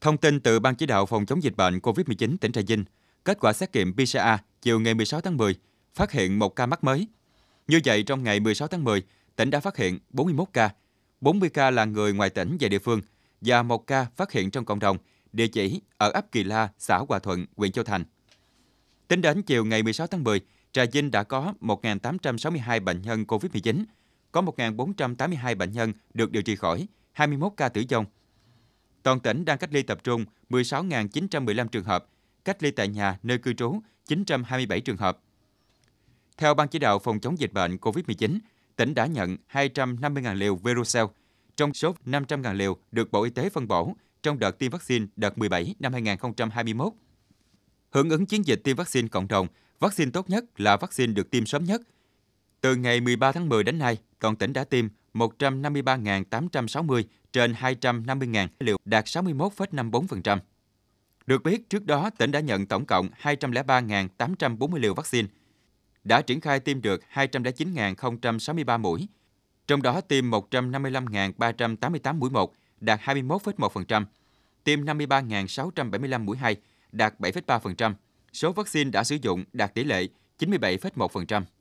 Thông tin từ Ban chỉ đạo phòng chống dịch bệnh COVID-19 tỉnh Trà Vinh, kết quả xét nghiệm PCR chiều ngày 16 tháng 10 phát hiện một ca mắc mới. Như vậy, trong ngày 16 tháng 10, tỉnh đã phát hiện 41 ca, 40 ca là người ngoài tỉnh về địa phương và một ca phát hiện trong cộng đồng, địa chỉ ở ấp Kỳ La, xã Hòa Thuận, huyện Châu Thành. Tính đến chiều ngày 16 tháng 10, Trà Vinh đã có 1.862 bệnh nhân COVID-19, có 1.482 bệnh nhân được điều trị khỏi, 21 ca tử vong – Toàn tỉnh đang cách ly tập trung 16.915 trường hợp, cách ly tại nhà nơi cư trú 927 trường hợp. Theo Ban chỉ đạo phòng chống dịch bệnh COVID-19, tỉnh đã nhận 250.000 liều Verocell, trong số 500.000 liều được Bộ Y tế phân bổ trong đợt tiêm vaccine đợt 17 năm 2021. Hưởng ứng chiến dịch tiêm vaccine cộng đồng, vaccine tốt nhất là vaccine được tiêm sớm nhất. Từ ngày 13 tháng 10 đến nay, toàn tỉnh đã tiêm 153.860 trên 250.000 liều, đạt 61,54%. Được biết, trước đó tỉnh đã nhận tổng cộng 203.840 liều vaccine, đã triển khai tiêm được 209.063 mũi, trong đó tiêm 155.388 mũi 1, đạt 21,1%, tiêm 53.675 mũi 2, đạt 7,3%. Số vaccine đã sử dụng đạt tỷ lệ 97,1%.